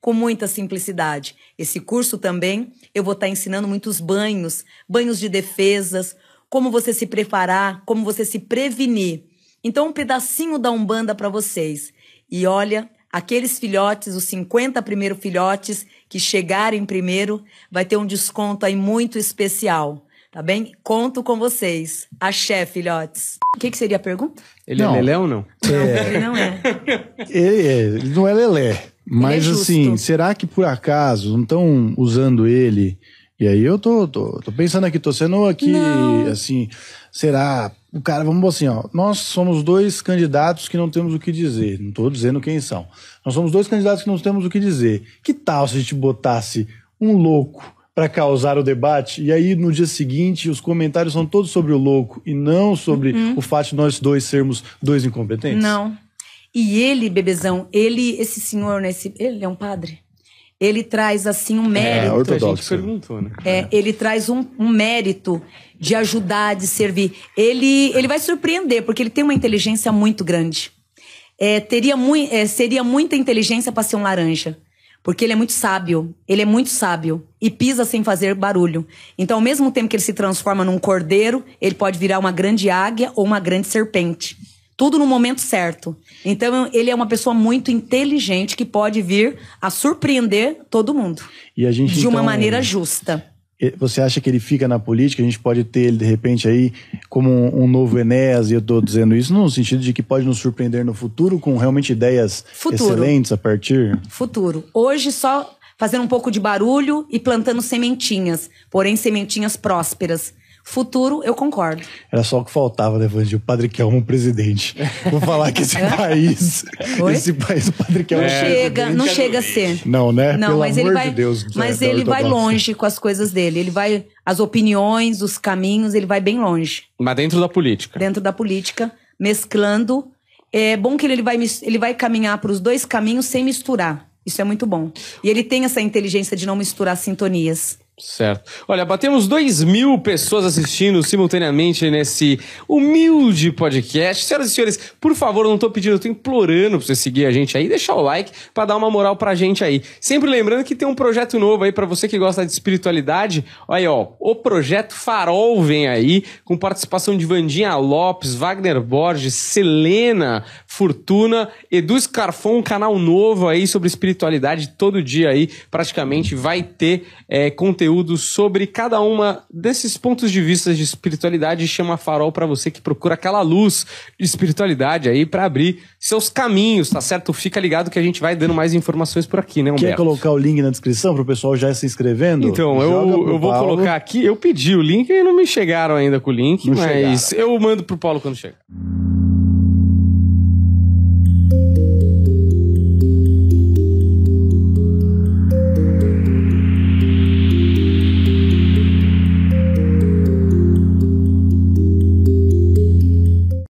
com muita simplicidade. Esse curso também eu vou estar ensinando muitos banhos, banhos de defesas, como você se preparar, como você se prevenir. Então, um pedacinho da Umbanda para vocês. E olha, aqueles filhotes, os 50 primeiros filhotes que chegarem primeiro, vai ter um desconto aí muito especial. Tá bem? Conto com vocês. Axé, filhotes. O que, que seria a pergunta? Ele é não. é lelé ou não? É. Não, ele não é. ele, é, ele não é lelé. É Mas é assim, será que por acaso não estão usando ele? E aí eu tô, tô, tô pensando aqui, tô sendo aqui, não. assim, será? O cara, vamos assim, ó, nós somos dois candidatos que não temos o que dizer, não tô dizendo quem são. Nós somos dois candidatos que não temos o que dizer. Que tal se a gente botasse um louco para causar o debate. E aí, no dia seguinte, os comentários são todos sobre o louco e não sobre uhum. o fato de nós dois sermos dois incompetentes? Não. E ele, bebezão, ele, esse senhor, né, esse, ele é um padre. Ele traz assim um é, mérito. É, ortodoxo. perguntou, né? É, ele traz um, um, mérito de ajudar, de servir. Ele, ele vai surpreender porque ele tem uma inteligência muito grande. É, teria mui, é, seria muita inteligência para ser um laranja. Porque ele é muito sábio, ele é muito sábio e pisa sem fazer barulho. Então, ao mesmo tempo que ele se transforma num cordeiro, ele pode virar uma grande águia ou uma grande serpente tudo no momento certo. Então, ele é uma pessoa muito inteligente que pode vir a surpreender todo mundo. E a gente, de então, uma maneira justa. Você acha que ele fica na política? A gente pode ter ele, de repente, aí como um, um novo Enéas, e eu estou dizendo isso no sentido de que pode nos surpreender no futuro com realmente ideias futuro. excelentes a partir? Futuro. Hoje, só fazendo um pouco de barulho e plantando sementinhas, porém sementinhas prósperas Futuro, eu concordo. Era só o que faltava depois de o Padre Kelmo presidente. Vou falar que esse país, Oi? esse país, o Padre Kelmo é, chega, não chega a ser. Não, né? Não, Pelo mas amor ele vai, de Deus. Mas ele vai longe com as coisas dele. Ele vai as opiniões, os caminhos, ele vai bem longe. Mas dentro da política. Dentro da política, mesclando. É bom que ele, ele vai ele vai caminhar para os dois caminhos sem misturar. Isso é muito bom. E ele tem essa inteligência de não misturar sintonias. Certo. Olha, batemos 2 mil pessoas assistindo simultaneamente nesse humilde podcast. Senhoras e senhores, por favor, não estou pedindo, estou implorando para você seguir a gente aí, deixar o like para dar uma moral para a gente aí. Sempre lembrando que tem um projeto novo aí para você que gosta de espiritualidade. Olha aí, ó, o projeto Farol vem aí, com participação de Vandinha Lopes, Wagner Borges, Selena, Fortuna. Edu Scarfon, um canal novo aí sobre espiritualidade, todo dia aí praticamente vai ter é, conteúdo sobre cada uma desses pontos de vista de espiritualidade. Chama Farol para você que procura aquela luz de espiritualidade aí para abrir seus caminhos, tá certo? Fica ligado que a gente vai dando mais informações por aqui, né, Humberto? Quer colocar o link na descrição para o pessoal já se inscrevendo? Então, eu, eu vou Paulo. colocar aqui. Eu pedi o link e não me chegaram ainda com o link, não mas chegaram. eu mando pro Paulo quando chegar.